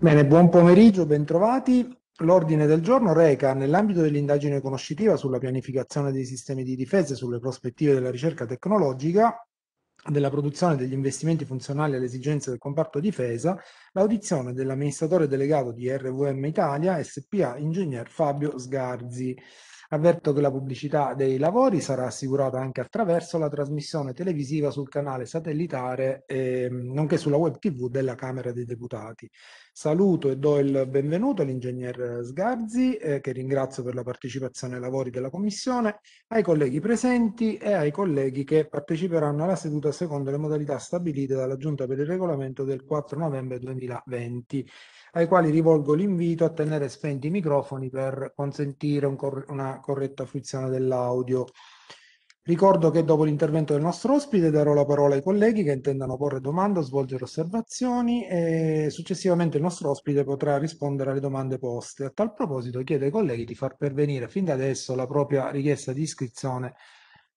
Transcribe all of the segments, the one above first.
Bene, buon pomeriggio, bentrovati. L'ordine del giorno reca, nell'ambito dell'indagine conoscitiva sulla pianificazione dei sistemi di difesa e sulle prospettive della ricerca tecnologica, della produzione degli investimenti funzionali alle esigenze del comparto difesa, l'audizione dell'amministratore delegato di RVM Italia, SPA, ingegner Fabio Sgarzi. Avverto che la pubblicità dei lavori sarà assicurata anche attraverso la trasmissione televisiva sul canale satellitare, eh, nonché sulla web tv della Camera dei Deputati. Saluto e do il benvenuto all'ingegner Sgarzi, eh, che ringrazio per la partecipazione ai lavori della Commissione, ai colleghi presenti e ai colleghi che parteciperanno alla seduta secondo le modalità stabilite dalla Giunta per il regolamento del 4 novembre 2020 ai quali rivolgo l'invito a tenere spenti i microfoni per consentire un cor una corretta fruizione dell'audio. Ricordo che dopo l'intervento del nostro ospite darò la parola ai colleghi che intendano porre domande o svolgere osservazioni e successivamente il nostro ospite potrà rispondere alle domande poste. A tal proposito chiedo ai colleghi di far pervenire fin da adesso la propria richiesta di iscrizione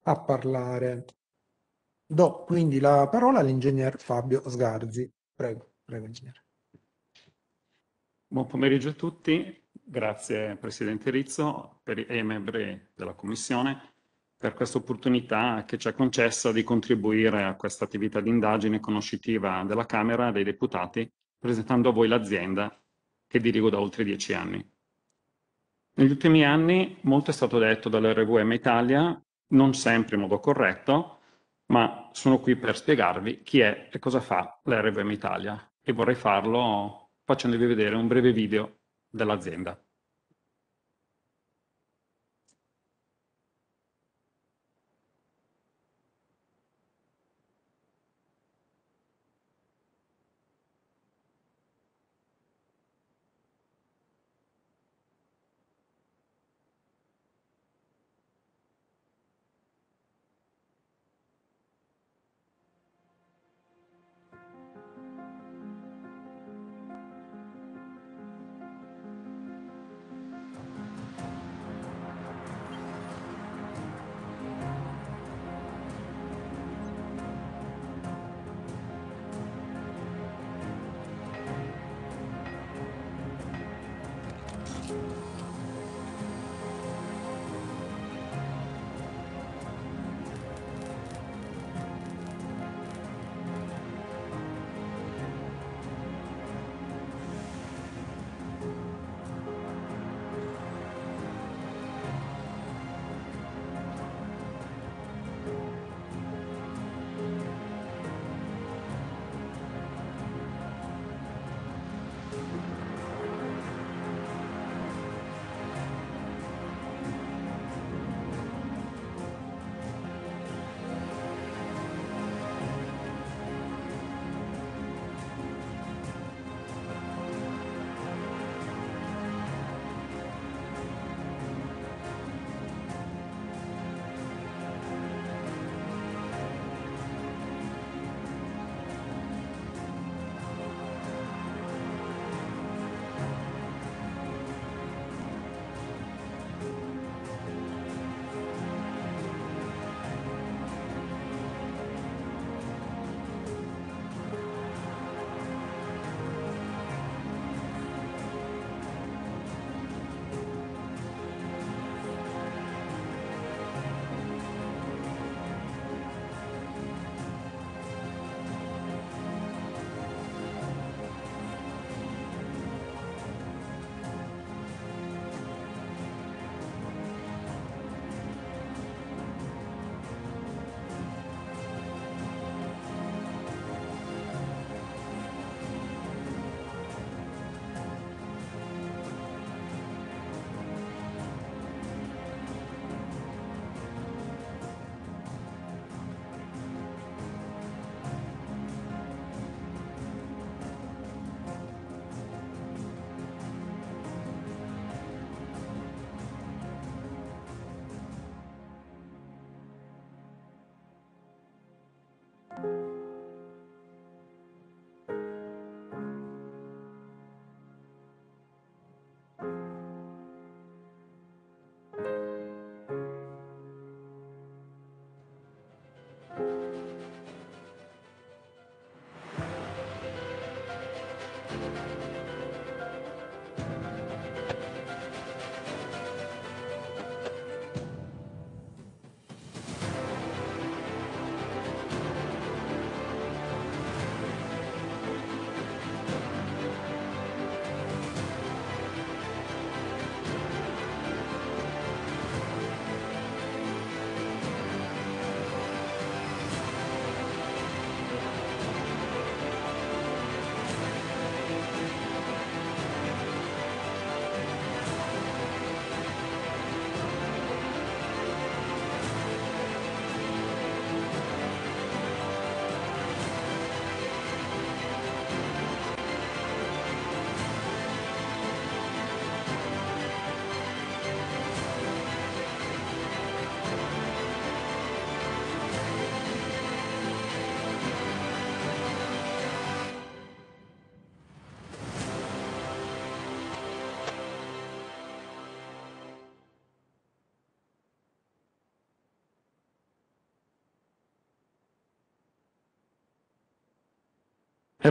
a parlare. Do quindi la parola all'ingegner Fabio Sgarzi. Prego, prego ingegnere. Buon pomeriggio a tutti, grazie Presidente Rizzo per, e ai membri della Commissione per questa opportunità che ci ha concessa di contribuire a questa attività di indagine conoscitiva della Camera dei Deputati, presentando a voi l'azienda che dirigo da oltre dieci anni. Negli ultimi anni molto è stato detto dall'RVM Italia, non sempre in modo corretto, ma sono qui per spiegarvi chi è e cosa fa l'RVM Italia e vorrei farlo facendovi vedere un breve video dell'azienda.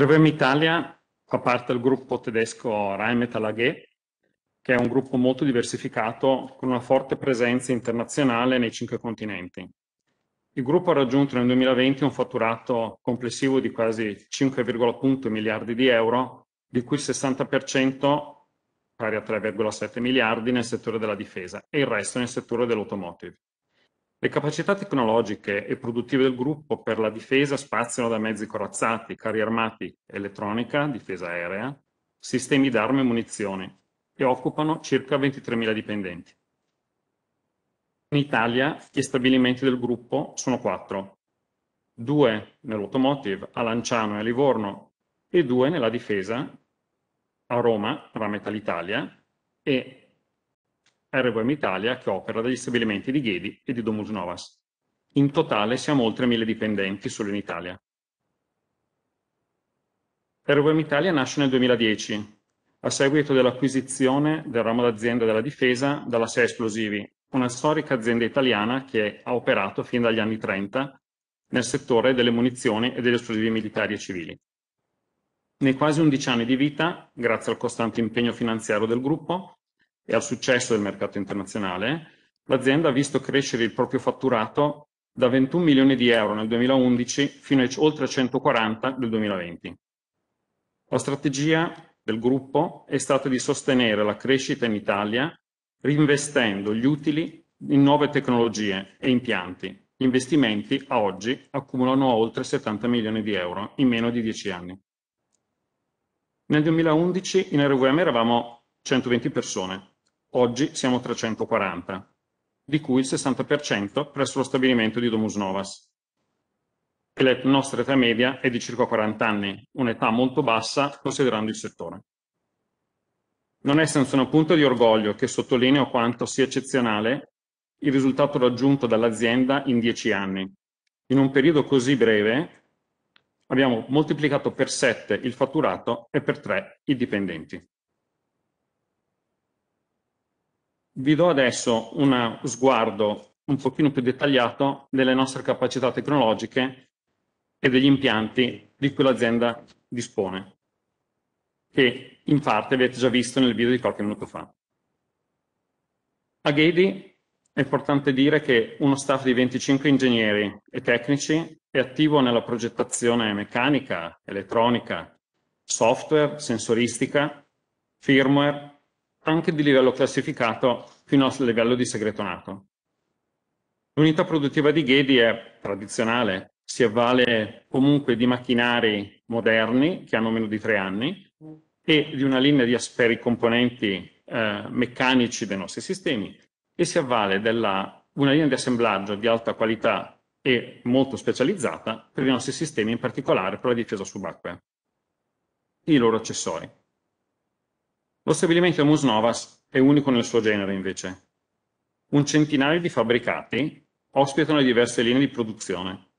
RVM Italia fa parte del gruppo tedesco Rheinmetall AG, che è un gruppo molto diversificato con una forte presenza internazionale nei cinque continenti. Il gruppo ha raggiunto nel 2020 un fatturato complessivo di quasi 5,1 miliardi di euro, di cui il 60% pari a 3,7 miliardi nel settore della difesa e il resto nel settore dell'automotive. Le capacità tecnologiche e produttive del gruppo per la difesa spaziano da mezzi corazzati, carri armati, elettronica, difesa aerea, sistemi d'arma e munizioni e occupano circa 23.000 dipendenti. In Italia gli stabilimenti del gruppo sono quattro, due nell'automotive a Lanciano e a Livorno e due nella difesa a Roma, Rametal Italia, e RVM Italia che opera dagli stabilimenti di Ghedi e di Domus Novas. In totale siamo oltre mille dipendenti solo in Italia. RVM Italia nasce nel 2010, a seguito dell'acquisizione del ramo d'azienda della difesa dalla SEA Esplosivi, una storica azienda italiana che ha operato fin dagli anni 30 nel settore delle munizioni e degli esplosivi militari e civili. Nei quasi 11 anni di vita, grazie al costante impegno finanziario del gruppo, e al successo del mercato internazionale, l'azienda ha visto crescere il proprio fatturato da 21 milioni di euro nel 2011 fino a oltre 140 nel 2020. La strategia del gruppo è stata di sostenere la crescita in Italia reinvestendo gli utili in nuove tecnologie e impianti. Gli investimenti a oggi accumulano oltre 70 milioni di euro in meno di 10 anni. Nel 2011 in RVM eravamo 120 persone, Oggi siamo 340, di cui il 60% presso lo stabilimento di Domus Novas. E la nostra età media è di circa 40 anni, un'età molto bassa considerando il settore. Non è senza una punta di orgoglio che sottolineo quanto sia eccezionale il risultato raggiunto dall'azienda in 10 anni. In un periodo così breve abbiamo moltiplicato per 7 il fatturato e per 3 i dipendenti. Vi do adesso uno sguardo un pochino più dettagliato delle nostre capacità tecnologiche e degli impianti di cui l'azienda dispone, che in parte avete già visto nel video di qualche minuto fa. A Gedi è importante dire che uno staff di 25 ingegneri e tecnici è attivo nella progettazione meccanica, elettronica, software, sensoristica, firmware, anche di livello classificato fino al livello di segreto nato. L'unità produttiva di Ghedi è tradizionale, si avvale comunque di macchinari moderni che hanno meno di tre anni e di una linea di asperi componenti eh, meccanici dei nostri sistemi e si avvale di una linea di assemblaggio di alta qualità e molto specializzata per i nostri sistemi, in particolare per la difesa subacquea, e i loro accessori. Lo stabilimento Musnovas è unico nel suo genere, invece. Un centinaio di fabbricati ospitano le diverse linee di produzione,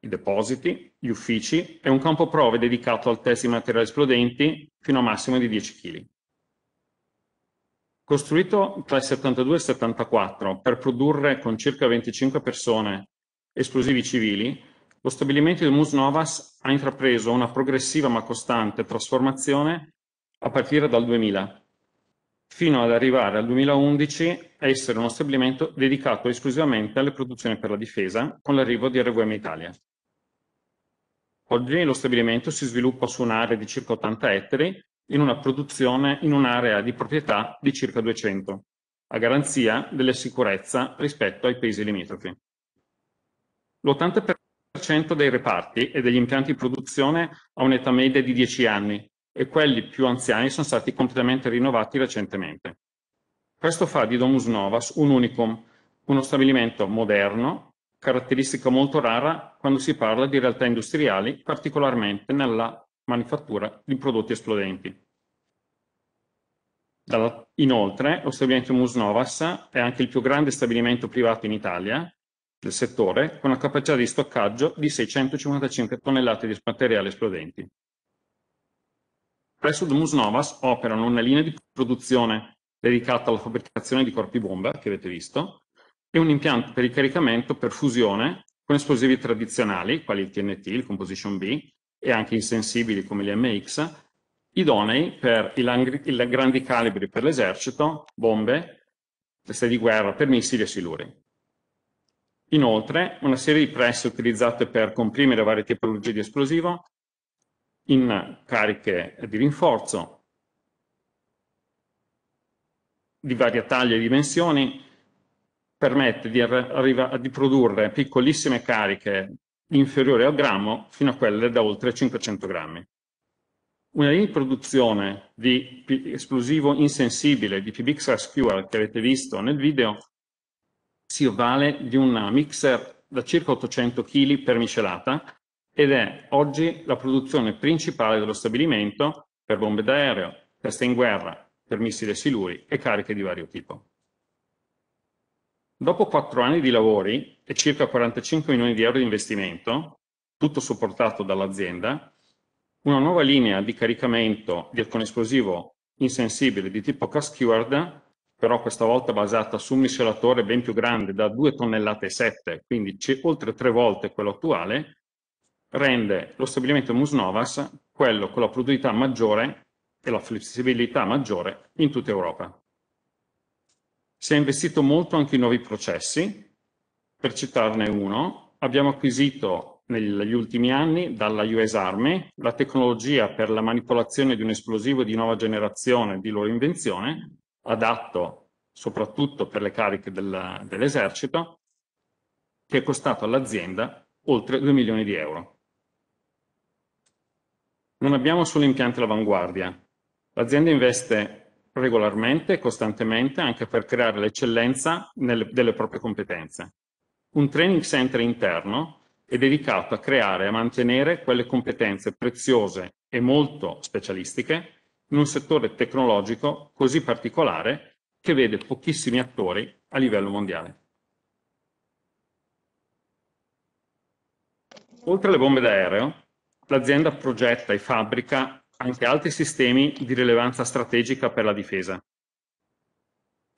i depositi, gli uffici e un campo prove dedicato al test di materiali esplodenti fino a massimo di 10 kg. Costruito tra il 72 e il 74 per produrre con circa 25 persone esplosivi civili, lo stabilimento di Musnovas ha intrapreso una progressiva ma costante trasformazione a partire dal 2000, fino ad arrivare al 2011 a essere uno stabilimento dedicato esclusivamente alle produzioni per la difesa con l'arrivo di RVM Italia. Oggi lo stabilimento si sviluppa su un'area di circa 80 ettari in una produzione in un'area di proprietà di circa 200, a garanzia della sicurezza rispetto ai paesi limitrofi. L'80% dei reparti e degli impianti di produzione ha un'età media di 10 anni e quelli più anziani sono stati completamente rinnovati recentemente. Questo fa di Domus Novas un unicum, uno stabilimento moderno, caratteristica molto rara quando si parla di realtà industriali, particolarmente nella manifattura di prodotti esplodenti. Inoltre, lo stabilimento Domus Novas è anche il più grande stabilimento privato in Italia del settore, con una capacità di stoccaggio di 655 tonnellate di materiali esplodenti. Presso Domus Novas operano una linea di produzione dedicata alla fabbricazione di corpi bomba, che avete visto, e un impianto per il caricamento per fusione con esplosivi tradizionali, quali il TNT, il Composition B, e anche insensibili come gli MX, idonei per i, langri, i grandi calibri per l'esercito, bombe, teste di guerra, per missili e siluri. Inoltre, una serie di presse utilizzate per comprimere varie tipologie di esplosivo in cariche di rinforzo di varia taglia e dimensioni, permette di, di produrre piccolissime cariche inferiori al grammo fino a quelle da oltre 500 grammi. Una riproduzione di esplosivo insensibile di PBX Rescuer che avete visto nel video si vale di un mixer da circa 800 kg per miscelata ed è oggi la produzione principale dello stabilimento per bombe d'aereo, teste in guerra, per missili siluri e cariche di vario tipo. Dopo quattro anni di lavori e circa 45 milioni di euro di investimento, tutto supportato dall'azienda, una nuova linea di caricamento di alcun esplosivo insensibile di tipo Casquard, però questa volta basata su un miscelatore ben più grande da 2 tonnellate e 7, quindi oltre tre volte quello attuale, rende lo stabilimento MUSNOVAS quello con la produttività maggiore e la flessibilità maggiore in tutta Europa. Si è investito molto anche in nuovi processi, per citarne uno, abbiamo acquisito negli ultimi anni dalla US Army la tecnologia per la manipolazione di un esplosivo di nuova generazione di loro invenzione, adatto soprattutto per le cariche del, dell'esercito, che è costato all'azienda oltre 2 milioni di euro. Non abbiamo solo impianti all'avanguardia. L'azienda investe regolarmente e costantemente anche per creare l'eccellenza delle proprie competenze. Un training center interno è dedicato a creare e a mantenere quelle competenze preziose e molto specialistiche in un settore tecnologico così particolare che vede pochissimi attori a livello mondiale. Oltre alle bombe d'aereo, l'azienda progetta e fabbrica anche altri sistemi di rilevanza strategica per la difesa.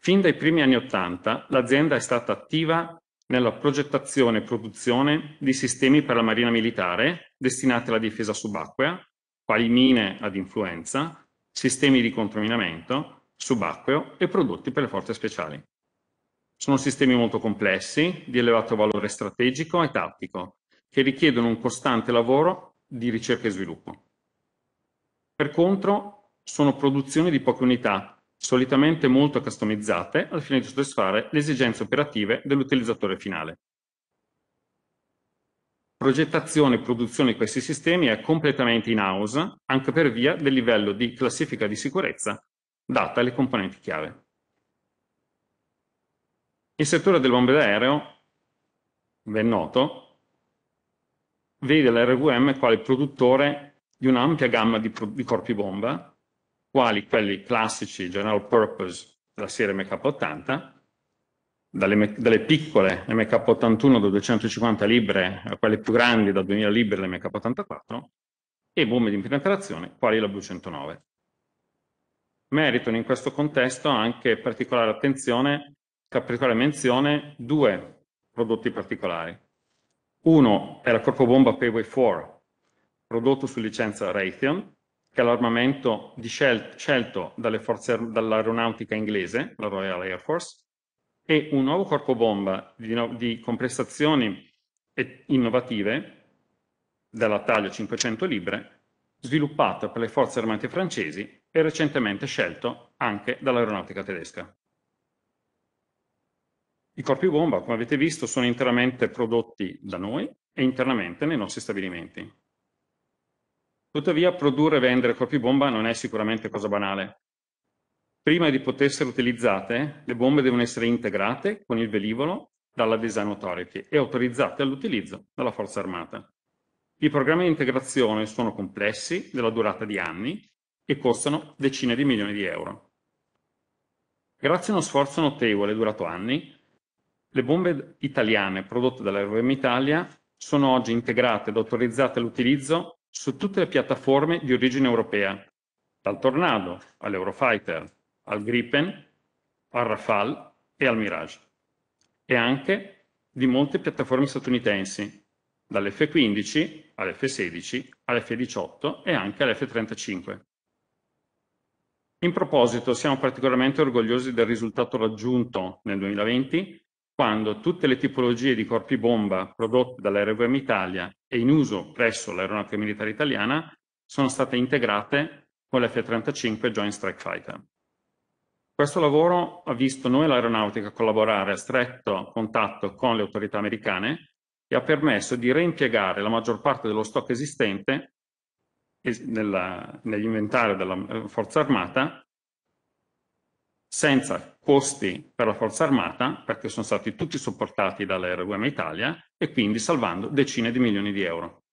Fin dai primi anni Ottanta l'azienda è stata attiva nella progettazione e produzione di sistemi per la marina militare destinati alla difesa subacquea, quali mine ad influenza, sistemi di contaminamento, subacqueo e prodotti per le forze speciali. Sono sistemi molto complessi, di elevato valore strategico e tattico, che richiedono un costante lavoro di ricerca e sviluppo. Per contro, sono produzioni di poche unità, solitamente molto customizzate al fine di soddisfare le esigenze operative dell'utilizzatore finale. Progettazione e produzione di questi sistemi è completamente in-house, anche per via del livello di classifica di sicurezza data alle componenti chiave. Il settore del bombardaereo, ben noto, vede l'RVM quale produttore di un'ampia gamma di, di, corpi bomba, quali quelli classici general purpose della serie MK80, dalle, dalle piccole MK81 da 250 libre a quelle più grandi da 2000 libre le mk 84 e bombe di impenetrazione, quali la Blue 109. Meritano in questo contesto anche particolare attenzione, particolare menzione, due prodotti particolari. Uno è la corpobomba Payway 4, prodotto su licenza Raytheon, che è l'armamento scel- scelto forze, dall'aeronautica inglese, la Royal Air Force, e un nuovo corpobomba di, no- di compressazioni innovative della taglia 500 libre, sviluppato per le forze armate francesi e recentemente scelto anche dall'aeronautica tedesca. I corpi bomba, come avete visto, sono interamente prodotti da noi e internamente nei nostri stabilimenti. Tuttavia, produrre e vendere corpi bomba non è sicuramente cosa banale. Prima di poter essere utilizzate, le bombe devono essere integrate con il velivolo dalla Design Authority e autorizzate all'utilizzo dalla Forza Armata. I programmi di integrazione sono complessi, della durata di anni e costano decine di milioni di euro. Grazie a uno sforzo notevole durato anni, le bombe italiane prodotte dalla RM Italia sono oggi integrate ed autorizzate all'utilizzo su tutte le piattaforme di origine europea, dal Tornado all'Eurofighter, al Gripen, al Rafale e al Mirage, e anche di molte piattaforme statunitensi, dall'F-15 all'F-16, all'F-18 e anche all'F-35. In proposito, siamo particolarmente orgogliosi del risultato raggiunto nel 2020 quando tutte le tipologie di corpi bomba prodotte dall'Aeroguerra Italia e in uso presso l'Aeronautica Militare Italiana sono state integrate con l'F-35 Joint Strike Fighter. Questo lavoro ha visto noi l'Aeronautica collaborare a stretto contatto con le autorità americane e ha permesso di reimpiegare la maggior parte dello stock esistente nell'inventario della eh, Forza Armata senza costi per la forza armata, perché sono stati tutti supportati dall'RVM Italia e quindi salvando decine di milioni di euro.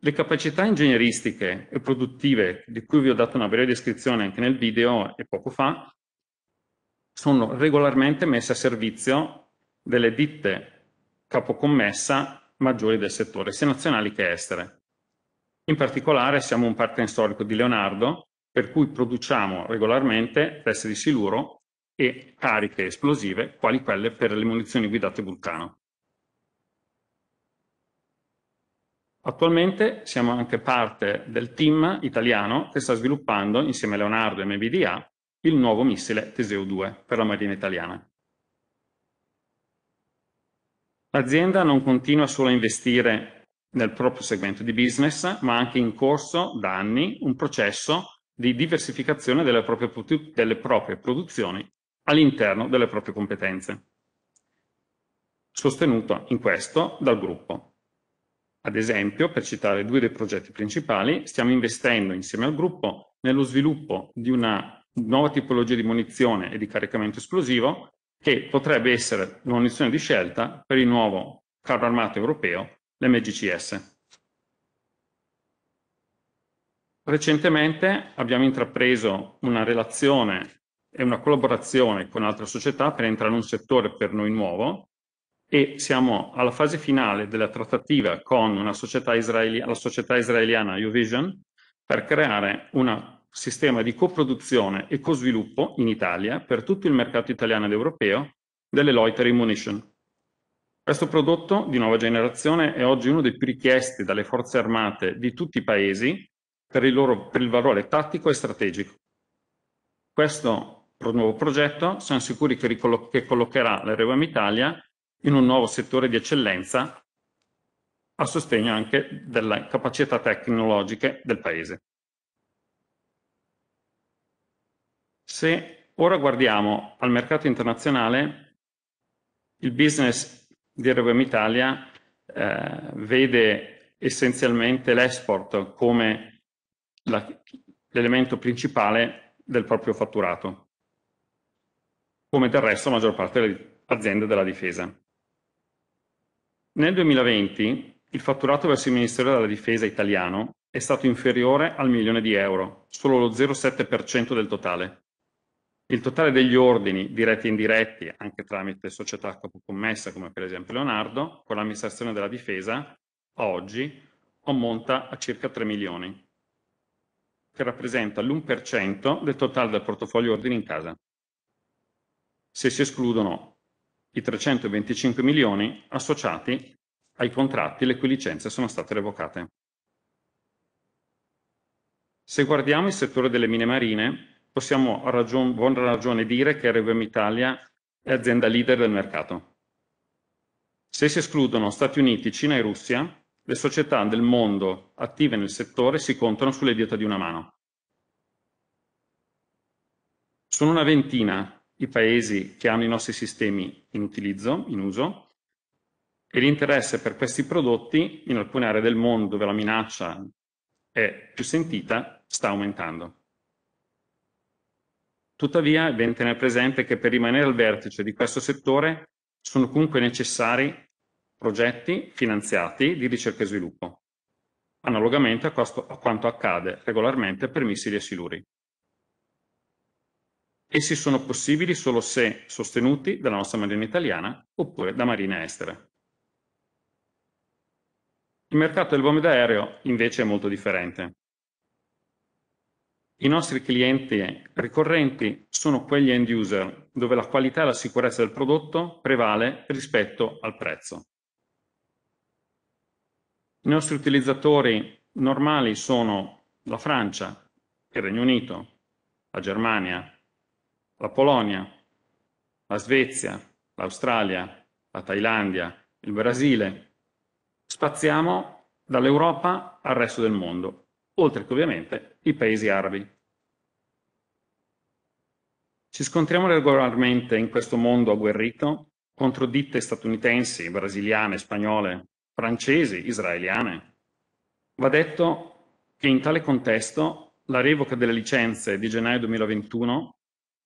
Le capacità ingegneristiche e produttive, di cui vi ho dato una breve descrizione anche nel video e poco fa, sono regolarmente messe a servizio delle ditte capocommessa maggiori del settore, sia nazionali che estere. In particolare siamo un partner storico di Leonardo, per cui produciamo regolarmente teste di siluro e cariche esplosive quali quelle per le munizioni guidate Vulcano. Attualmente siamo anche parte del team italiano che sta sviluppando insieme a Leonardo e MBDA il nuovo missile Teseo 2 per la Marina italiana. L'azienda non continua solo a investire nel proprio segmento di business, ma anche in corso da anni un processo di diversificazione delle proprie, delle proprie produzioni all'interno delle proprie competenze, sostenuto in questo dal gruppo. Ad esempio, per citare due dei progetti principali, stiamo investendo insieme al gruppo nello sviluppo di una nuova tipologia di munizione e di caricamento esplosivo che potrebbe essere la munizione di scelta per il nuovo carro armato europeo, l'MGCS. Recentemente abbiamo intrapreso una relazione e una collaborazione con altre società per entrare in un settore per noi nuovo e siamo alla fase finale della trattativa con società israeli- la società israeliana Uvision per creare un sistema di coproduzione e co-sviluppo in Italia per tutto il mercato italiano ed europeo delle Loiter Immunition. Questo prodotto di nuova generazione è oggi uno dei più richiesti dalle forze armate di tutti i paesi per il, loro, per il valore tattico e strategico. Questo nuovo progetto siamo sicuri che, ricollo- che collocherà la Rewam Italia in un nuovo settore di eccellenza a sostegno anche delle capacità tecnologiche del Paese. Se ora guardiamo al mercato internazionale, il business di RWM Italia eh, vede essenzialmente l'export come l'elemento principale del proprio fatturato, come del resto la maggior parte delle aziende della difesa. Nel 2020 il fatturato verso il Ministero della Difesa italiano è stato inferiore al milione di euro, solo lo 0,7% del totale. Il totale degli ordini, diretti e indiretti, anche tramite società capocommessa come per esempio Leonardo, con l'amministrazione della difesa, a oggi ammonta a circa 3 milioni che rappresenta l'1% del totale del portafoglio ordini in casa, se si escludono i 325 milioni associati ai contratti le cui licenze sono state revocate. Se guardiamo il settore delle mine marine, possiamo a ragion- buon ragione dire che RVM Italia è azienda leader del mercato. Se si escludono Stati Uniti, Cina e Russia, le società del mondo attive nel settore si contano sulle dita di una mano. Sono una ventina i paesi che hanno i nostri sistemi in utilizzo, in uso, e l'interesse per questi prodotti in alcune aree del mondo dove la minaccia è più sentita sta aumentando. Tuttavia, è bene tenere presente che per rimanere al vertice di questo settore sono comunque necessari progetti finanziati di ricerca e sviluppo, analogamente a, questo, a quanto accade regolarmente per missili e siluri. Essi sono possibili solo se sostenuti dalla nostra marina italiana oppure da marine estere. Il mercato del bombardo d'aereo invece è molto differente. I nostri clienti ricorrenti sono quegli end user dove la qualità e la sicurezza del prodotto prevale rispetto al prezzo. I nostri utilizzatori normali sono la Francia, il Regno Unito, la Germania, la Polonia, la Svezia, l'Australia, la Thailandia, il Brasile. Spaziamo dall'Europa al resto del mondo, oltre che ovviamente i paesi arabi. Ci scontriamo regolarmente in questo mondo agguerrito contro ditte statunitensi, brasiliane, spagnole, francesi, israeliane. Va detto che in tale contesto la revoca delle licenze di gennaio 2021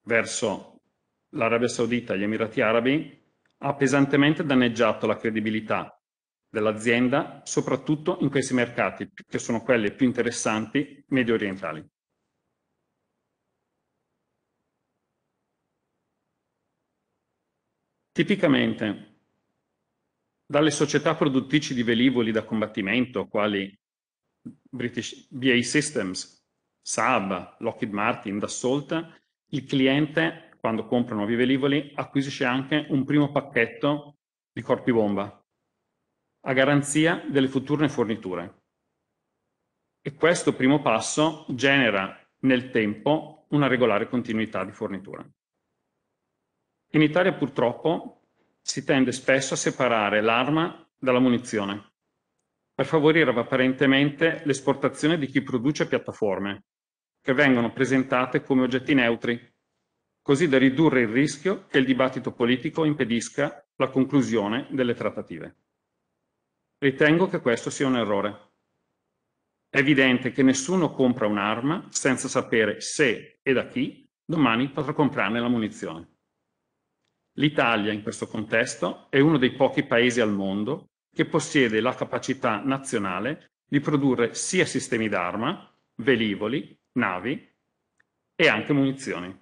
verso l'Arabia Saudita e gli Emirati Arabi ha pesantemente danneggiato la credibilità dell'azienda, soprattutto in questi mercati, che sono quelli più interessanti medio orientali. Tipicamente dalle società produttrici di velivoli da combattimento, quali British BA Systems, Saab, Lockheed Martin, Dassault, il cliente, quando compra nuovi velivoli, acquisisce anche un primo pacchetto di corpi bomba, a garanzia delle future forniture. E questo primo passo genera nel tempo una regolare continuità di fornitura. In Italia purtroppo si tende spesso a separare l'arma dalla munizione, per favorire apparentemente l'esportazione di chi produce piattaforme, che vengono presentate come oggetti neutri, così da ridurre il rischio che il dibattito politico impedisca la conclusione delle trattative. Ritengo che questo sia un errore. È evidente che nessuno compra un'arma senza sapere se e da chi domani potrà comprarne la munizione. L'Italia in questo contesto è uno dei pochi paesi al mondo che possiede la capacità nazionale di produrre sia sistemi d'arma, velivoli, navi e anche munizioni.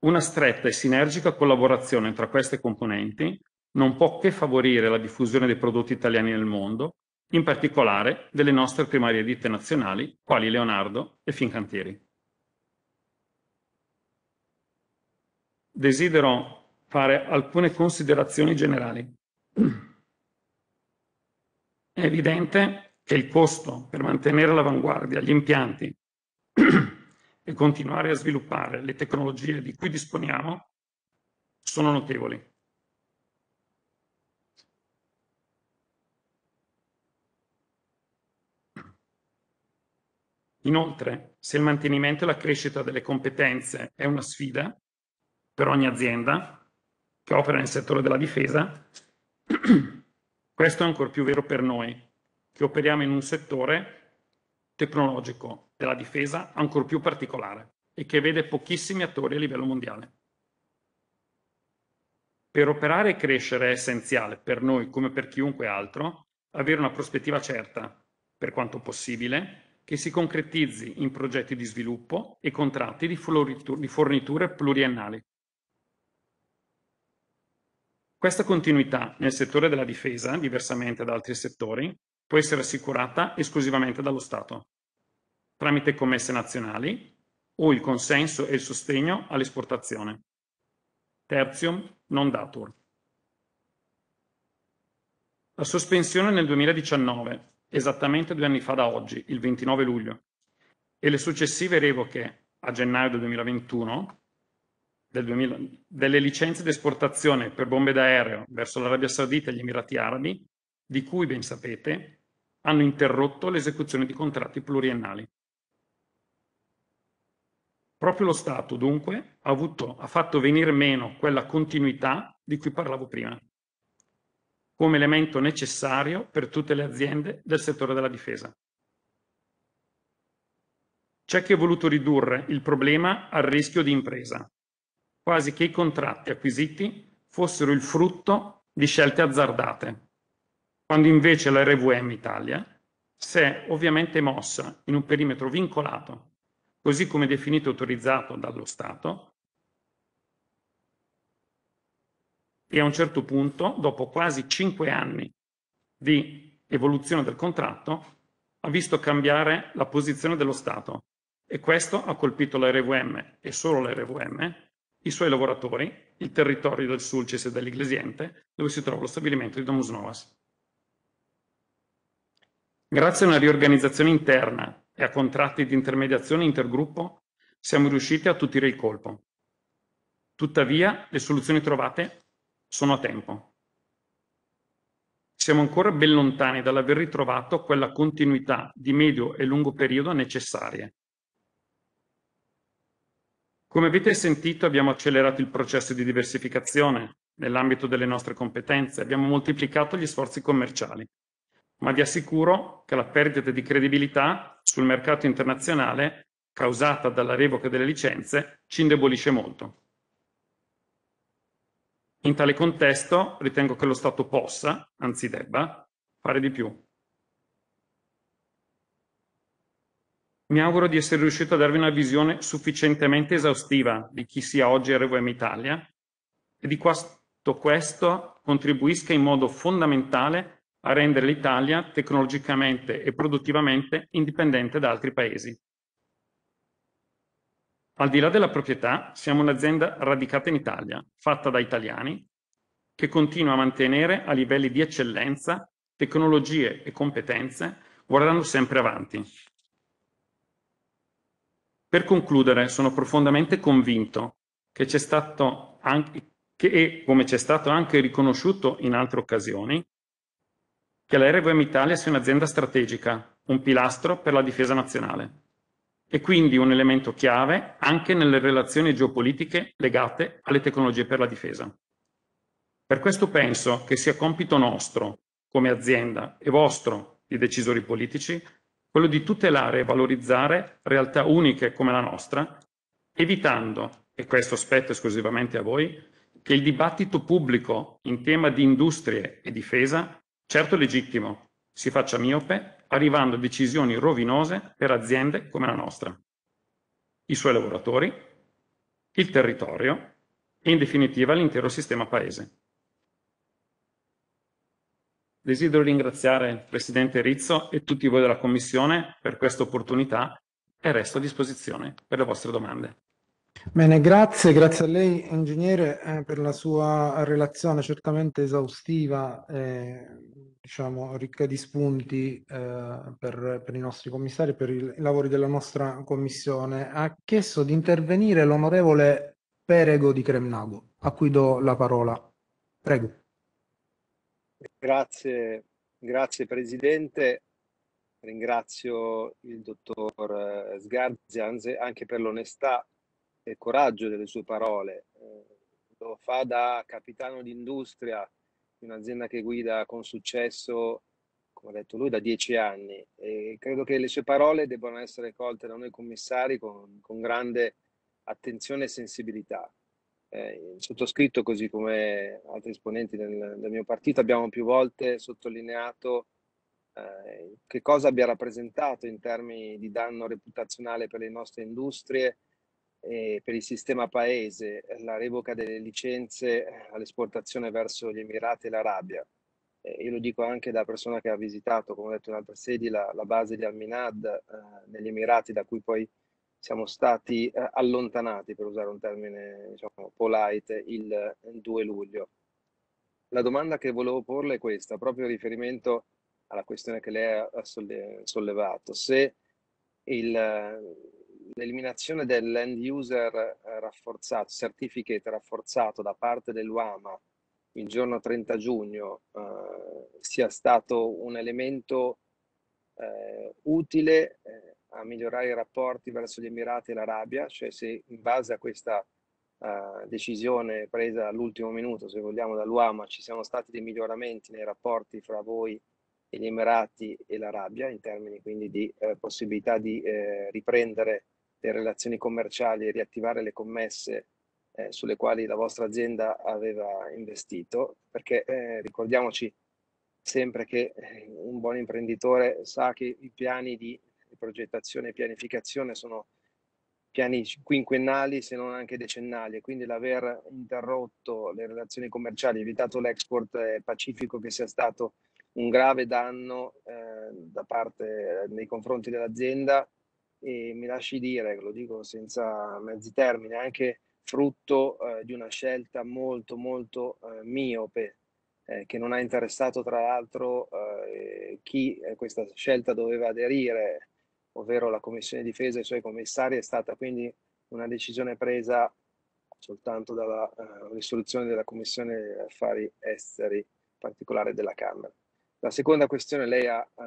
Una stretta e sinergica collaborazione tra queste componenti non può che favorire la diffusione dei prodotti italiani nel mondo, in particolare delle nostre primarie ditte nazionali quali Leonardo e Fincantieri. Desidero fare alcune considerazioni generali. È evidente che il costo per mantenere all'avanguardia gli impianti e continuare a sviluppare le tecnologie di cui disponiamo sono notevoli. Inoltre, se il mantenimento e la crescita delle competenze è una sfida per ogni azienda, che opera nel settore della difesa, questo è ancora più vero per noi, che operiamo in un settore tecnologico della difesa ancora più particolare e che vede pochissimi attori a livello mondiale. Per operare e crescere è essenziale per noi come per chiunque altro avere una prospettiva certa, per quanto possibile, che si concretizzi in progetti di sviluppo e contratti di forniture pluriennali. Questa continuità nel settore della difesa, diversamente da altri settori, può essere assicurata esclusivamente dallo Stato, tramite commesse nazionali o il consenso e il sostegno all'esportazione. Terzium non datur. La sospensione nel 2019, esattamente due anni fa da oggi, il 29 luglio, e le successive revoche a gennaio del 2021 del 2000, delle licenze di esportazione per bombe d'aereo verso l'Arabia Saudita e gli Emirati Arabi, di cui ben sapete, hanno interrotto l'esecuzione di contratti pluriennali. Proprio lo Stato, dunque, ha, avuto, ha fatto venire meno quella continuità di cui parlavo prima, come elemento necessario per tutte le aziende del settore della difesa. C'è chi ha voluto ridurre il problema al rischio di impresa, quasi che i contratti acquisiti fossero il frutto di scelte azzardate, quando invece la RVM Italia si è ovviamente mossa in un perimetro vincolato, così come definito e autorizzato dallo Stato, e a un certo punto, dopo quasi cinque anni di evoluzione del contratto, ha visto cambiare la posizione dello Stato e questo ha colpito la RVM e solo la RVM i suoi lavoratori, il territorio del Sulcis e dell'Iglesiente, dove si trova lo stabilimento di Domus Novas. Grazie a una riorganizzazione interna e a contratti di intermediazione intergruppo, siamo riusciti a attutire il colpo. Tuttavia, le soluzioni trovate sono a tempo. Siamo ancora ben lontani dall'aver ritrovato quella continuità di medio e lungo periodo necessaria come avete sentito abbiamo accelerato il processo di diversificazione nell'ambito delle nostre competenze, abbiamo moltiplicato gli sforzi commerciali, ma vi assicuro che la perdita di credibilità sul mercato internazionale causata dalla revoca delle licenze ci indebolisce molto. In tale contesto ritengo che lo Stato possa, anzi debba, fare di più. Mi auguro di essere riuscito a darvi una visione sufficientemente esaustiva di chi sia oggi RVM Italia e di quanto questo contribuisca in modo fondamentale a rendere l'Italia tecnologicamente e produttivamente indipendente da altri paesi. Al di là della proprietà, siamo un'azienda radicata in Italia, fatta da italiani, che continua a mantenere a livelli di eccellenza tecnologie e competenze, guardando sempre avanti. Per concludere, sono profondamente convinto che c'è stato anche, che, come c'è stato anche riconosciuto in altre occasioni, che la RVM Italia sia un'azienda strategica, un pilastro per la difesa nazionale e quindi un elemento chiave anche nelle relazioni geopolitiche legate alle tecnologie per la difesa. Per questo penso che sia compito nostro, come azienda, e vostro, di decisori politici, quello di tutelare e valorizzare realtà uniche come la nostra, evitando, e questo spetta esclusivamente a voi, che il dibattito pubblico in tema di industrie e difesa, certo legittimo, si faccia miope, arrivando a decisioni rovinose per aziende come la nostra, i suoi lavoratori, il territorio e in definitiva l'intero sistema paese. Desidero ringraziare il Presidente Rizzo e tutti voi della Commissione per questa opportunità e resto a disposizione per le vostre domande. Bene, grazie, grazie a lei Ingegnere eh, per la sua relazione certamente esaustiva, eh, diciamo ricca di spunti eh, per, per, i nostri commissari, per i lavori della nostra Commissione. Ha chiesto di intervenire l'onorevole Perego di Cremnago, a cui do la parola. Prego. Grazie, grazie Presidente. Ringrazio il dottor eh, Sgarzi anche per l'onestà e il coraggio delle sue parole. Eh, lo fa da capitano d'industria di un'azienda che guida con successo, come ha detto lui, da dieci anni. E credo che le sue parole debbano essere colte da noi commissari con, con grande attenzione e sensibilità eh, sottoscritto, così come altri esponenti del, del, mio partito, abbiamo più volte sottolineato eh, che cosa abbia rappresentato in termini di danno reputazionale per le nostre industrie e per il sistema paese la revoca delle licenze eh, all'esportazione verso gli Emirati e l'Arabia. Eh, io lo dico anche da persona che ha visitato, come ho detto in altre sedi, la, la base di Al-Minad eh, negli Emirati, da cui poi siamo stati eh, allontanati, per usare un termine diciamo, polite, il 2 eh, luglio. La domanda che volevo porle è questa, proprio in riferimento alla questione che lei ha sollevato. Se il, eh, l'eliminazione dell'end user eh, rafforzato, certificate rafforzato da parte dell'UAMA il giorno 30 giugno eh, sia stato un elemento eh, utile eh, a migliorare i rapporti verso gli Emirati e l'Arabia, cioè se in base a questa uh, decisione presa all'ultimo minuto, se vogliamo, dall'UAMA, ci siano stati dei miglioramenti nei rapporti fra voi e gli Emirati e l'Arabia, in termini quindi di uh, possibilità di uh, riprendere le relazioni commerciali e riattivare le commesse eh, sulle quali la vostra azienda aveva investito, perché eh, ricordiamoci sempre che un buon imprenditore sa che i piani di progettazione e pianificazione sono piani quinquennali se non anche decennali e quindi l'aver interrotto le relazioni commerciali, evitato l'export eh, pacifico che sia stato un grave danno eh, da parte eh, nei confronti dell'azienda e mi lasci dire, lo dico senza mezzi termini, anche frutto eh, di una scelta molto molto eh, miope eh, che non ha interessato tra l'altro eh, chi a questa scelta doveva aderire ovvero la Commissione Difesa e i suoi commissari, è stata quindi una decisione presa soltanto dalla uh, risoluzione della Commissione Affari Esteri, in particolare della Camera. La seconda questione, lei ha uh,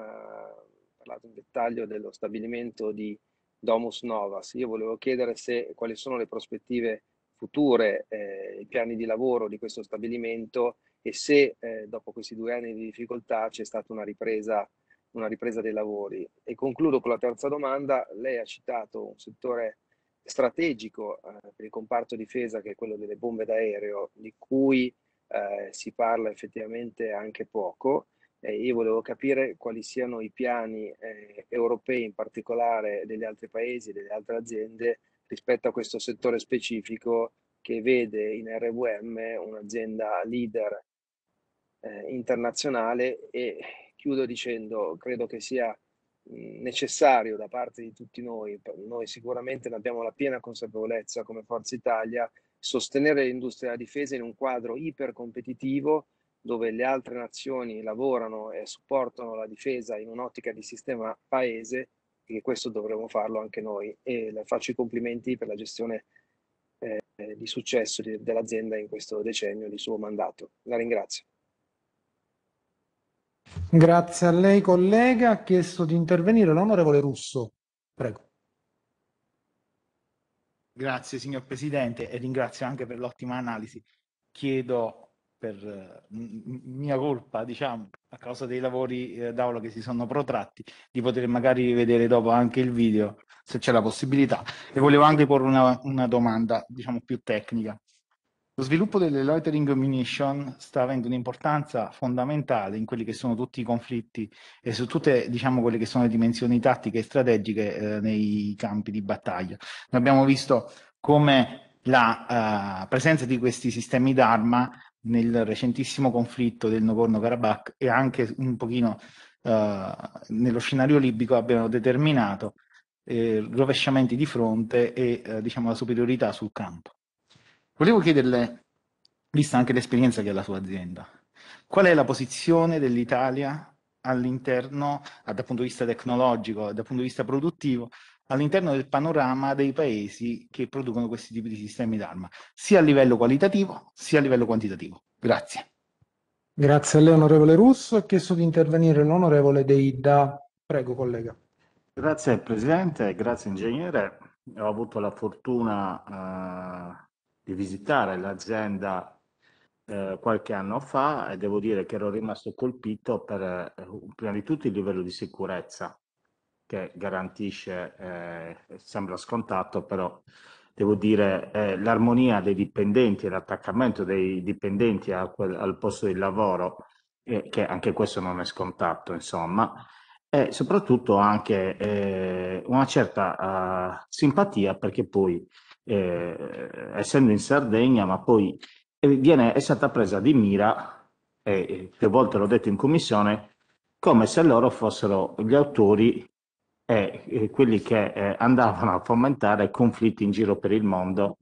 parlato in dettaglio dello stabilimento di Domus Novas. Io volevo chiedere se, quali sono le prospettive future, eh, i piani di lavoro di questo stabilimento e se eh, dopo questi due anni di difficoltà c'è stata una ripresa una ripresa dei lavori. E concludo con la terza domanda. Lei ha citato un settore strategico eh, per il comparto difesa che è quello delle bombe d'aereo, di cui eh, si parla effettivamente anche poco. Eh, io volevo capire quali siano i piani eh, europei, in particolare degli altri paesi, delle altre aziende, rispetto a questo settore specifico che vede in RVM un'azienda leader eh, internazionale e Chiudo dicendo, credo che sia necessario da parte di tutti noi, noi sicuramente ne abbiamo la piena consapevolezza come Forza Italia, sostenere l'industria della difesa in un quadro ipercompetitivo dove le altre nazioni lavorano e supportano la difesa in un'ottica di sistema paese e questo dovremmo farlo anche noi e faccio i complimenti per la gestione eh, di successo di, dell'azienda in questo decennio di suo mandato. La ringrazio. Grazie a lei collega, ha chiesto di intervenire l'onorevole Russo. Prego. Grazie signor Presidente e ringrazio anche per l'ottima analisi. Chiedo per eh, mia colpa, diciamo, a causa dei lavori eh, d'aula che si sono protratti, di poter magari vedere dopo anche il video se c'è la possibilità. E volevo anche porre una, una domanda, diciamo, più tecnica. Lo sviluppo delle loitering munition sta avendo un'importanza fondamentale in quelli che sono tutti i conflitti e su tutte diciamo, quelle che sono le dimensioni tattiche e strategiche eh, nei campi di battaglia. Noi abbiamo visto come la eh, presenza di questi sistemi d'arma nel recentissimo conflitto del Nagorno-Karabakh e anche un pochino eh, nello scenario libico abbiano determinato eh, rovesciamenti di fronte e eh, diciamo, la superiorità sul campo. Volevo chiederle, vista anche l'esperienza che ha la sua azienda, qual è la posizione dell'Italia all'interno, dal punto di vista tecnologico, dal punto di vista produttivo, all'interno del panorama dei paesi che producono questi tipi di sistemi d'arma, sia a livello qualitativo sia a livello quantitativo. Grazie. Grazie a lei, onorevole Russo. Ha chiesto di intervenire l'onorevole Deida. Prego, collega. Grazie Presidente, grazie Ingegnere. Ho avuto la fortuna eh di visitare l'azienda eh, qualche anno fa e devo dire che ero rimasto colpito per eh, prima di tutto il livello di sicurezza che garantisce, eh, sembra scontato, però devo dire eh, l'armonia dei dipendenti, e l'attaccamento dei dipendenti quel, al posto di lavoro, eh, che anche questo non è scontato, insomma, e soprattutto anche eh, una certa eh, simpatia perché poi eh, essendo in Sardegna, ma poi eh, viene, è stata presa di mira, e eh, più volte l'ho detto in commissione, come se loro fossero gli autori e, e eh, quelli che eh, andavano a fomentare conflitti in giro per il mondo,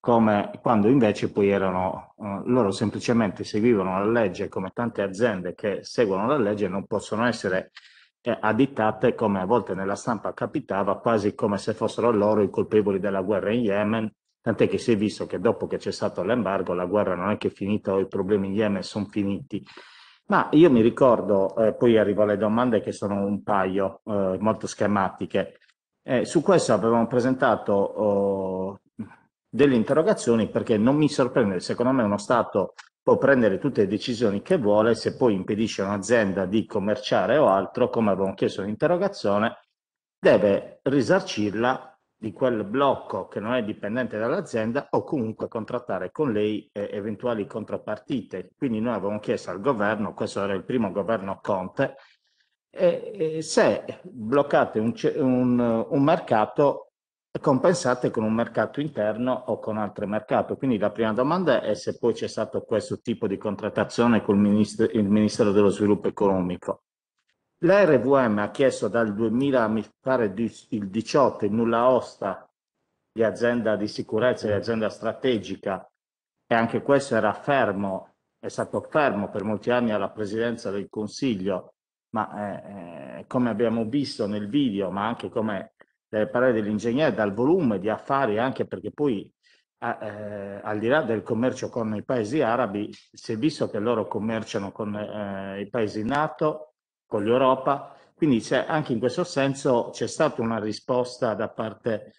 come quando invece poi erano, eh, loro semplicemente seguivano la legge come tante aziende che seguono la legge non possono essere additate come a volte nella stampa capitava quasi come se fossero loro i colpevoli della guerra in Yemen, tant'è che si è visto che dopo che c'è stato l'embargo la guerra non è che è finita o i problemi in Yemen sono finiti. Ma io mi ricordo, eh, poi arrivo alle domande che sono un paio eh, molto schematiche, eh, su questo avevamo presentato oh, delle interrogazioni perché non mi sorprende, secondo me uno Stato può prendere tutte le decisioni che vuole, se poi impedisce a un'azienda di commerciare o altro, come avevamo chiesto in interrogazione, deve risarcirla di quel blocco che non è dipendente dall'azienda o comunque contrattare con lei eh, eventuali contropartite. Quindi noi avevamo chiesto al governo, questo era il primo governo Conte, e, eh, e eh, se bloccate un, un, un mercato compensate con un mercato interno o con altri mercati. Quindi la prima domanda è se poi c'è stato questo tipo di contrattazione con il Ministero, dello Sviluppo Economico. La RVM ha chiesto dal 2000, mi pare il 18, il nulla osta di azienda di sicurezza, di azienda strategica, e anche questo era fermo, è stato fermo per molti anni alla presidenza del Consiglio, ma eh, eh come abbiamo visto nel video, ma anche come dalle parole dell'ingegnere, dal volume di affari, anche perché poi eh, al di là del commercio con i paesi arabi, si è visto che loro commerciano con eh, i paesi NATO, con l'Europa, quindi anche in questo senso c'è stata una risposta da parte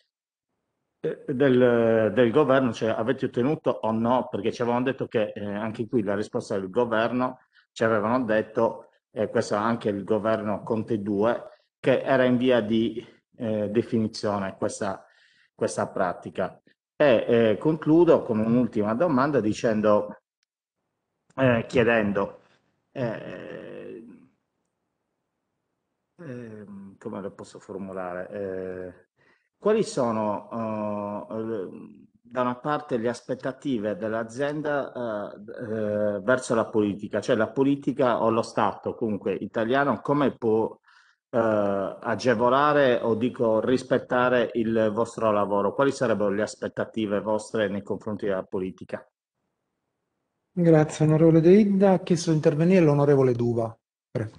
eh, del, del, governo, cioè avete ottenuto o no? Perché ci avevano detto che eh, anche qui la risposta del governo ci avevano detto, e eh, questo anche il governo Conte 2, che era in via di eh, definizione questa, questa pratica. E eh, concludo con un'ultima domanda dicendo, eh, chiedendo, eh, ehm, come lo posso formulare, eh, quali sono eh, da una parte le aspettative dell'azienda eh, verso la politica, cioè la politica o lo Stato comunque italiano, come può eh, agevolare o dico rispettare il vostro lavoro? Quali sarebbero le aspettative vostre nei confronti della politica? Grazie onorevole De Idda. Ha chiesto di intervenire l'onorevole Duva. Prego.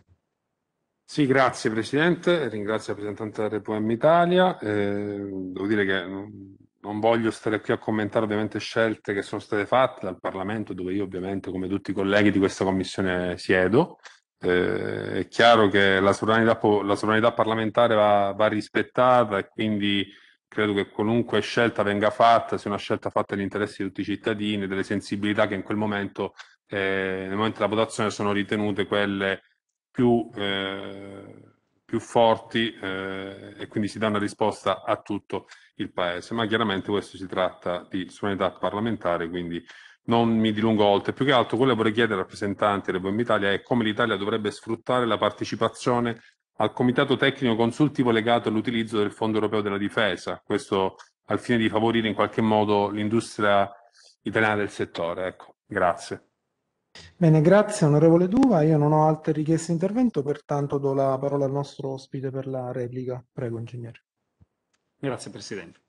Sì, grazie Presidente, ringrazio il rappresentante della Repubblica Italia. Eh, devo dire che non voglio stare qui a commentare ovviamente scelte che sono state fatte dal Parlamento, dove io ovviamente, come tutti i colleghi di questa Commissione, siedo. Eh, è chiaro che la sovranità, la sovranità parlamentare va, va, rispettata e quindi credo che qualunque scelta venga fatta sia una scelta fatta agli interessi di tutti i cittadini, delle sensibilità che in quel momento, eh, nel momento della votazione, sono ritenute quelle più, eh, più forti eh, e quindi si dà una risposta a tutto il Paese. Ma chiaramente questo si tratta di sovranità parlamentare, quindi non mi dilungo oltre, più che altro quello che vorrei chiedere ai rappresentanti dell'Evo Italia è come l'Italia dovrebbe sfruttare la partecipazione al comitato tecnico consultivo legato all'utilizzo del Fondo europeo della difesa, questo al fine di favorire in qualche modo l'industria italiana del settore. Ecco, grazie. Bene, grazie onorevole Duva. Io non ho altre richieste di intervento, pertanto do la parola al nostro ospite per la replica. Prego, ingegnere. Grazie Presidente.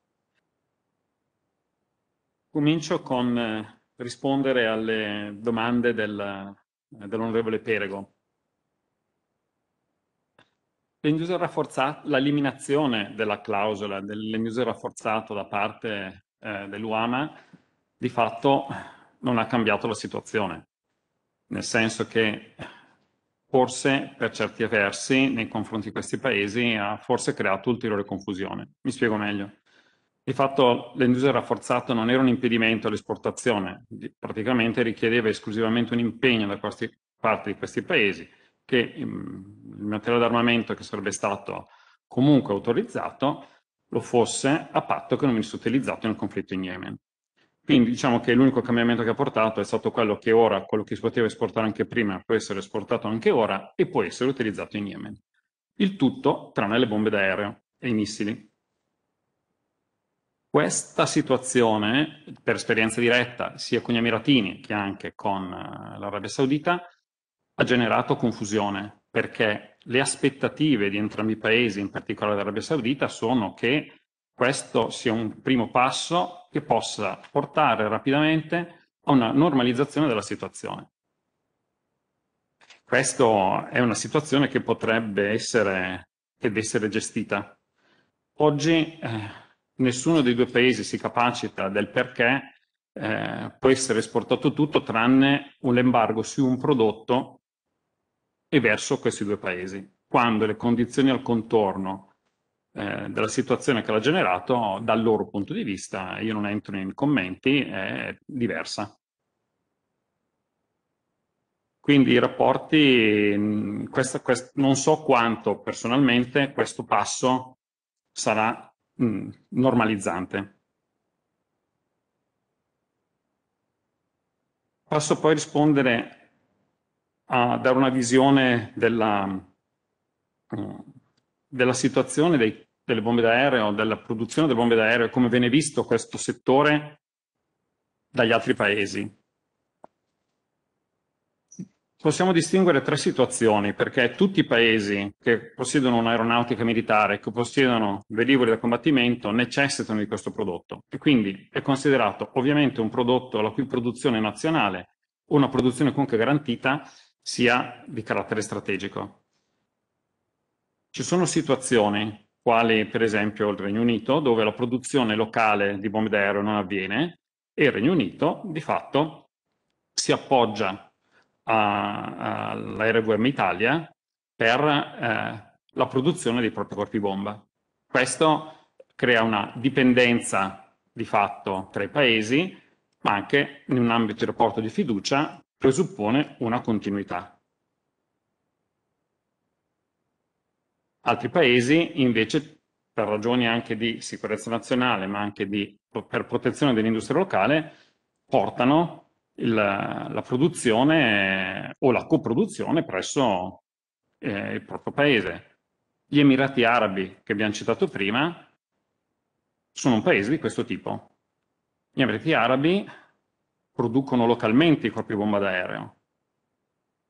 Comincio con eh, rispondere alle domande del, eh, dell'onorevole Perego. l'eliminazione della clausola dell'end user rafforzato da parte eh, dell'UAMA di fatto non ha cambiato la situazione, nel senso che forse per certi versi nei confronti di questi paesi ha forse creato ulteriore confusione. Mi spiego meglio. Di fatto l'end rafforzato non era un impedimento all'esportazione, praticamente richiedeva esclusivamente un impegno da questi, parte di questi paesi che mm, il materiale d'armamento che sarebbe stato comunque autorizzato lo fosse a patto che non venisse utilizzato nel conflitto in Yemen. Quindi diciamo che l'unico cambiamento che ha portato è stato quello che ora, quello che si poteva esportare anche prima, può essere esportato anche ora e può essere utilizzato in Yemen. Il tutto tranne le bombe d'aereo e i missili. Questa situazione, per esperienza diretta, sia con gli Emiratini che anche con eh, l'Arabia Saudita, ha generato confusione perché le aspettative di entrambi i paesi, in particolare l'Arabia Saudita, sono che questo sia un primo passo che possa portare rapidamente a una normalizzazione della situazione. Questa è una situazione che potrebbe essere, essere gestita. Oggi eh, nessuno dei due paesi si capacita del perché eh, può essere esportato tutto tranne un embargo su un prodotto e verso questi due paesi, quando le condizioni al contorno eh, della situazione che l'ha generato, dal loro punto di vista, io non entro nei commenti, è diversa. Quindi i rapporti, mm, questa, questa, non so quanto personalmente questo passo sarà mh, mm, normalizzante. Passo poi a rispondere a dare una visione della, mm, della situazione dei, delle bombe d'aereo, della produzione delle bombe d'aereo e come viene visto questo settore dagli altri paesi possiamo distinguere tre situazioni, perché tutti i paesi che possiedono un'aeronautica militare, che possiedono velivoli da combattimento, necessitano di questo prodotto e quindi è considerato ovviamente un prodotto la cui produzione nazionale una produzione comunque garantita sia di carattere strategico. Ci sono situazioni, quali per esempio il Regno Unito, dove la produzione locale di bombe d'aereo non avviene e il Regno Unito di fatto si appoggia all'ARVM Italia per eh, la produzione dei propri corpi bomba. Questo crea una dipendenza di fatto tra i paesi, ma anche in un ambito di rapporto di fiducia presuppone una continuità. Altri paesi invece per ragioni anche di sicurezza nazionale, ma anche di, per protezione dell'industria locale, portano la, la produzione o la coproduzione presso eh, il proprio paese. Gli Emirati Arabi, che abbiamo citato prima, sono un paese di questo tipo. Gli Emirati Arabi producono localmente i propri bomba d'aereo,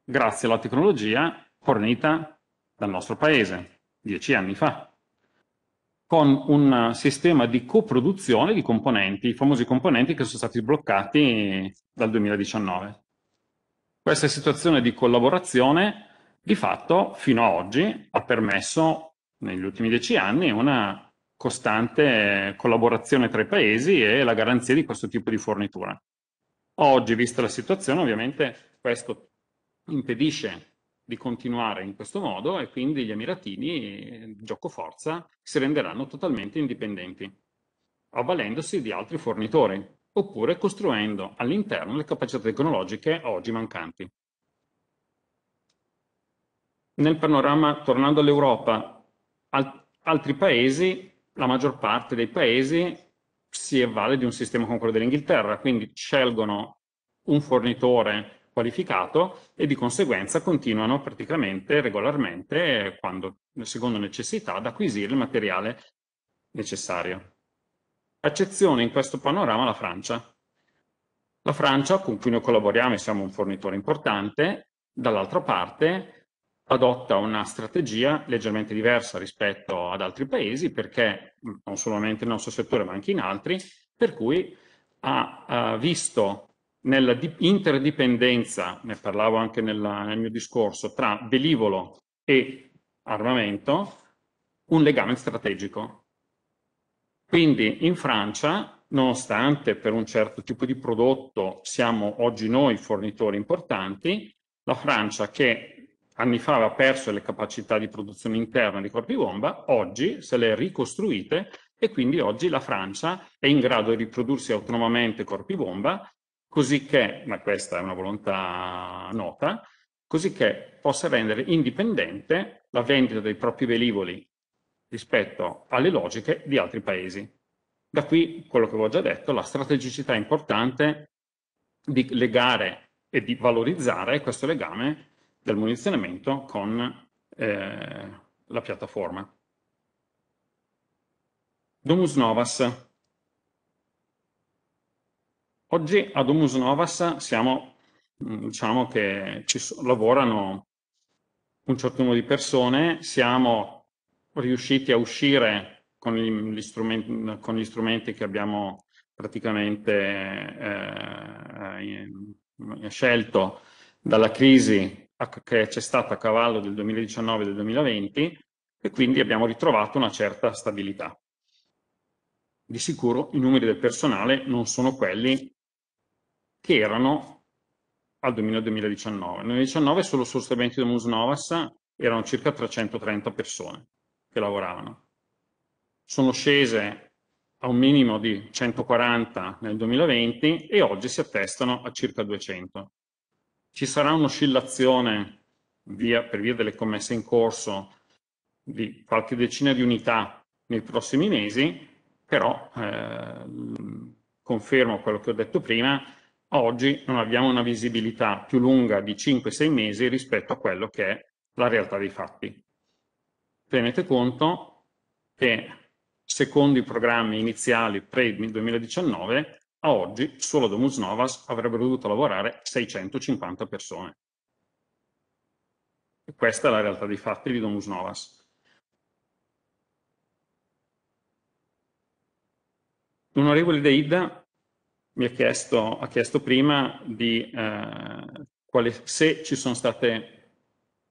grazie alla tecnologia fornita dal nostro paese, dieci anni fa con un sistema di coproduzione di componenti, i famosi componenti che sono stati bloccati dal 2019. Questa situazione di collaborazione di fatto fino ad oggi ha permesso negli ultimi dieci anni una costante collaborazione tra i paesi e la garanzia di questo tipo di fornitura. Oggi, vista la situazione, ovviamente questo impedisce di continuare in questo modo e quindi gli Emiratini, eh, gioco forza, si renderanno totalmente indipendenti, avvalendosi di altri fornitori, oppure costruendo all'interno le capacità tecnologiche oggi mancanti. Nel panorama, tornando all'Europa, altri paesi, la maggior parte dei paesi si avvale di un sistema come quello dell'Inghilterra, quindi scelgono un fornitore qualificato e di conseguenza continuano praticamente regolarmente, quando secondo necessità, ad acquisire il materiale necessario. Accezione in questo panorama la Francia. La Francia, con cui noi collaboriamo e siamo un fornitore importante, dall'altra parte adotta una strategia leggermente diversa rispetto ad altri paesi perché non solamente nel nostro settore ma anche in altri, per cui ha, ha visto nella interdipendenza, ne parlavo anche nella, nel mio discorso, tra velivolo e armamento, un legame strategico. Quindi in Francia, nonostante per un certo tipo di prodotto siamo oggi noi fornitori importanti, la Francia che anni fa aveva perso le capacità di produzione interna di corpi bomba, oggi se le è ricostruite e quindi oggi la Francia è in grado di riprodursi autonomamente corpi bomba cosicché, ma questa è una volontà nota, cosicché possa rendere indipendente la vendita dei propri velivoli rispetto alle logiche di altri paesi. Da qui quello che avevo già detto, la strategicità importante di legare e di valorizzare questo legame del munizionamento con eh, la piattaforma. Domus Novas, Oggi ad Humus Novas siamo, mm, diciamo che ci so, lavorano un certo numero di persone, siamo riusciti a uscire con gli, strumenti, con gli strumenti, che abbiamo praticamente eh, eh scelto dalla crisi che c'è stata a cavallo del 2019 e del 2020 e quindi abbiamo ritrovato una certa stabilità. Di sicuro i numeri del personale non sono quelli che erano al 2019. Nel 2019 solo su Stabenito Mus Novas erano circa 330 persone che lavoravano. Sono scese a un minimo di 140 nel 2020 e oggi si attestano a circa 200. Ci sarà un'oscillazione via, per via delle commesse in corso di qualche decina di unità nei prossimi mesi, però eh, confermo quello che ho detto prima, Oggi non abbiamo una visibilità più lunga di 5-6 mesi rispetto a quello che è la realtà dei fatti. Tenete conto che secondo i programmi iniziali pre-2019, a oggi solo Domus Novas avrebbero dovuto lavorare 650 persone. E questa è la realtà dei fatti di Domus Novas. L'onorevole Deida mi ha chiesto, ha chiesto prima di, eh, quale, se ci sono state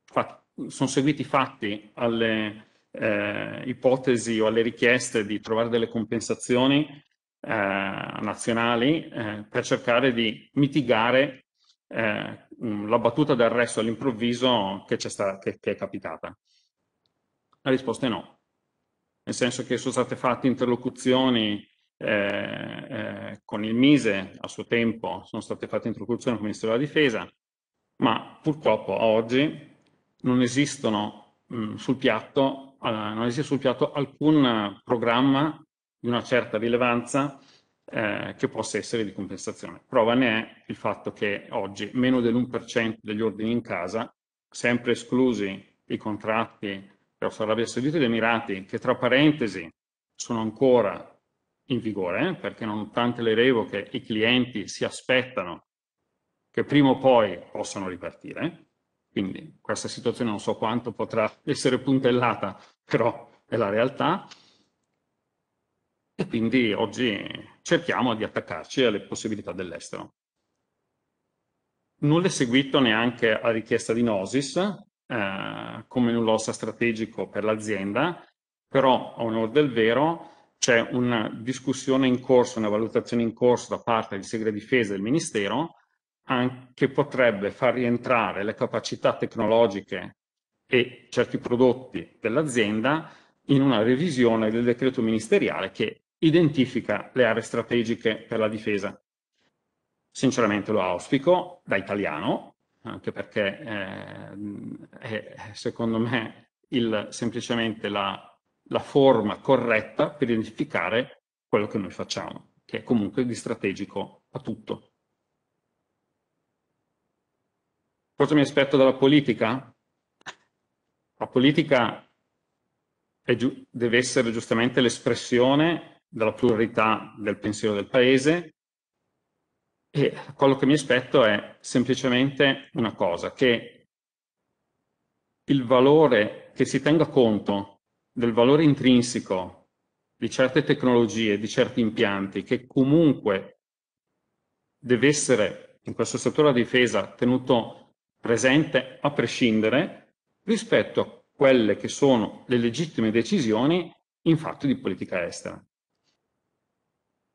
fatti, sono seguiti fatti alle eh, ipotesi o alle richieste di trovare delle compensazioni eh, nazionali eh, per cercare di mitigare eh, la battuta d'arresto all'improvviso che, che, che è capitata. La risposta è no, nel senso che sono state fatte interlocuzioni eh, eh, con il Mise a suo tempo sono state fatte introduzioni al Ministero della Difesa, ma purtroppo oggi non esistono mh, mm, sul piatto, uh, non esiste sul piatto alcun programma di una certa rilevanza eh, che possa essere di compensazione. Prova ne è il fatto che oggi meno dell'1% degli ordini in casa, sempre esclusi i contratti per Arabia Saudita ed Emirati, che tra parentesi sono ancora in vigore, eh, perché nonostante le revoche i clienti si aspettano che prima o poi possano ripartire, quindi questa situazione non so quanto potrà essere puntellata, però è la realtà. E quindi oggi cerchiamo di attaccarci alle possibilità dell'estero. Nulla è seguito neanche a richiesta di Gnosis eh, come null'ossa strategico per l'azienda, però a onore del vero c'è una discussione in corso, una valutazione in corso da parte di Segre Difesa e del Ministero che potrebbe far rientrare le capacità tecnologiche e certi prodotti dell'azienda in una revisione del decreto ministeriale che identifica le aree strategiche per la difesa. Sinceramente lo auspico da italiano, anche perché eh, è, secondo me il, semplicemente la la forma corretta per identificare quello che noi facciamo, che è comunque di strategico a tutto. Cosa mi aspetto dalla politica? La politica deve essere giustamente l'espressione della pluralità del pensiero del Paese e quello che mi aspetto è semplicemente una cosa, che il valore che si tenga conto del valore intrinseco di certe tecnologie, di certi impianti, che comunque deve essere in questo settore della difesa tenuto presente a prescindere rispetto a quelle che sono le legittime decisioni in fatto di politica estera.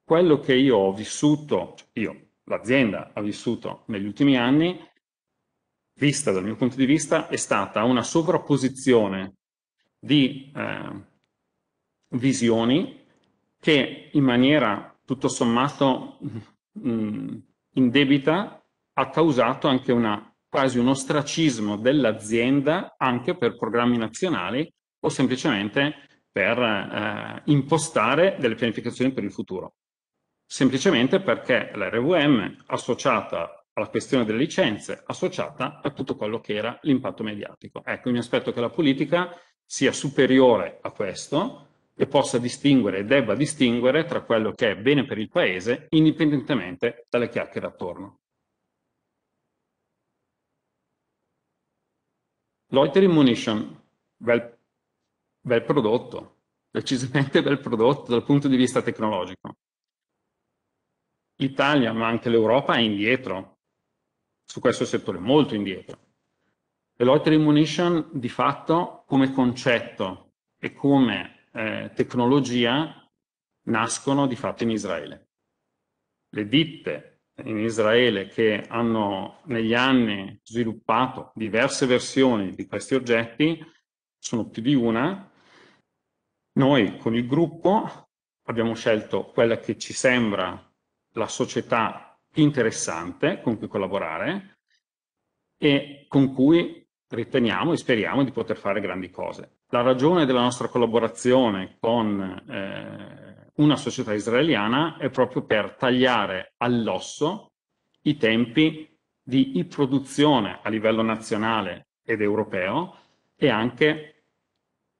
Quello che io ho vissuto, cioè io, l'azienda ha vissuto negli ultimi anni, vista dal mio punto di vista, è stata una sovrapposizione di eh, visioni che in maniera tutto sommato mh, mm, mm, indebita ha causato anche una, quasi un ostracismo dell'azienda anche per programmi nazionali o semplicemente per eh, impostare delle pianificazioni per il futuro. Semplicemente perché l'RVM associata alla questione delle licenze associata a tutto quello che era l'impatto mediatico. Ecco, mi aspetto che la politica sia superiore a questo e possa distinguere e debba distinguere tra quello che è bene per il paese indipendentemente dalle chiacchiere attorno. Loitering Munition, bel, bel prodotto, decisamente bel prodotto dal punto di vista tecnologico. L'Italia, ma anche l'Europa, è indietro su questo settore, molto indietro. E Loitering Munition di fatto come concetto e come eh, tecnologia nascono di fatto in Israele. Le ditte in Israele che hanno negli anni sviluppato diverse versioni di questi oggetti, sono più di una, noi con il gruppo abbiamo scelto quella che ci sembra la società interessante con cui collaborare e con cui riteniamo e speriamo di poter fare grandi cose. La ragione della nostra collaborazione con eh, una società israeliana è proprio per tagliare all'osso i tempi di produzione a livello nazionale ed europeo e anche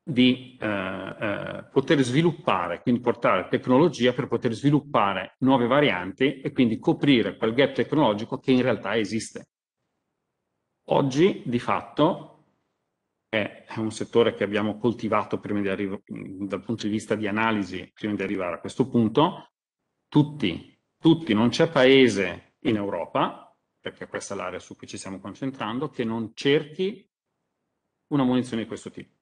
di eh, eh, poter sviluppare, quindi portare tecnologia per poter sviluppare nuove varianti e quindi coprire quel gap tecnologico che in realtà esiste. Oggi di fatto è un settore che abbiamo coltivato arrivo, dal punto di vista di analisi prima di arrivare a questo punto, tutti, tutti non c'è paese in Europa, perché questa è l'area su cui ci stiamo concentrando, che non cerchi una munizione di questo tipo.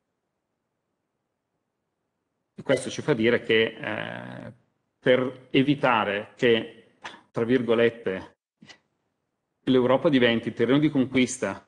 E questo ci fa dire che eh, per evitare che, tra virgolette, l'Europa diventi terreno di conquista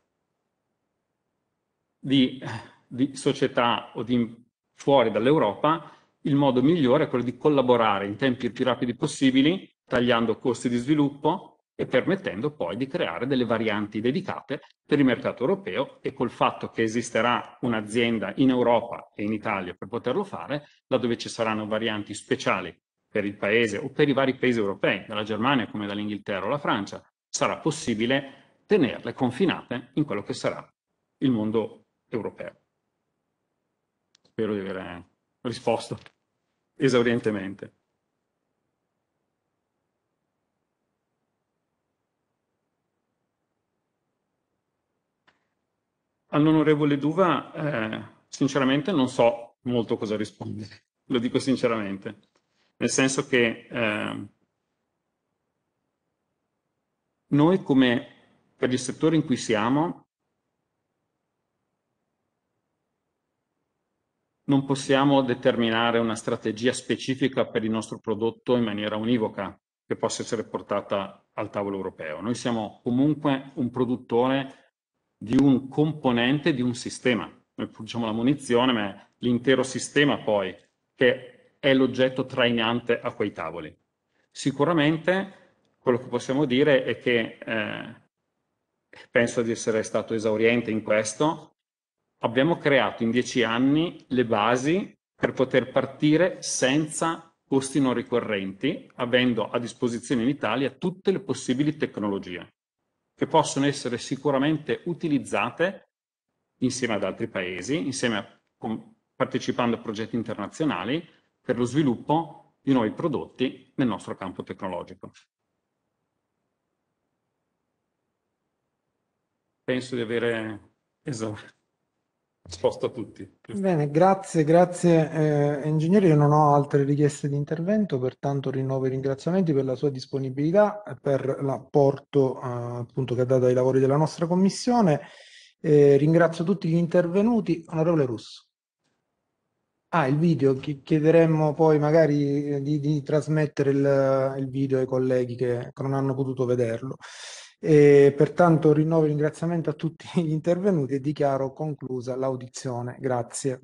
di, di società o di fuori dall'Europa, il modo migliore è quello di collaborare in tempi più rapidi possibili, tagliando costi di sviluppo e permettendo poi di creare delle varianti dedicate per il mercato europeo e col fatto che esisterà un'azienda in Europa e in Italia per poterlo fare, laddove ci saranno varianti speciali per il paese o per i vari paesi europei, dalla Germania come dall'Inghilterra o la Francia, sarà possibile tenerle confinate in quello che sarà il mondo europeo. Spero di aver eh, risposto esaurientemente. All'onorevole Duva, eh, sinceramente non so molto cosa rispondere, lo dico sinceramente, nel senso che eh, noi come per il settore in cui siamo non possiamo determinare una strategia specifica per il nostro prodotto in maniera univoca che possa essere portata al tavolo europeo. Noi siamo comunque un produttore di un componente di un sistema. Noi produciamo la munizione, ma l'intero sistema poi che è l'oggetto trainante a quei tavoli. Sicuramente quello che possiamo dire è che eh, penso di essere stato esauriente in questo, abbiamo creato in dieci anni le basi per poter partire senza costi non ricorrenti, avendo a disposizione in Italia tutte le possibili tecnologie che possono essere sicuramente utilizzate insieme ad altri paesi, insieme a, con, partecipando a progetti internazionali per lo sviluppo di nuovi prodotti nel nostro campo tecnologico. penso di avere risposto a tutti. Bene, grazie, grazie eh, ingegnere. Io non ho altre richieste di intervento, pertanto rinnovo i ringraziamenti per la sua disponibilità e per l'apporto eh, appunto che ha dato ai lavori della nostra commissione. Eh, ringrazio tutti gli intervenuti. Onorevole Russo. Ah, il video, chiederemmo poi magari eh, di, di trasmettere il, il video ai colleghi che non hanno potuto vederlo. E pertanto rinnovo il ringraziamento a tutti gli intervenuti e dichiaro conclusa l'audizione. Grazie.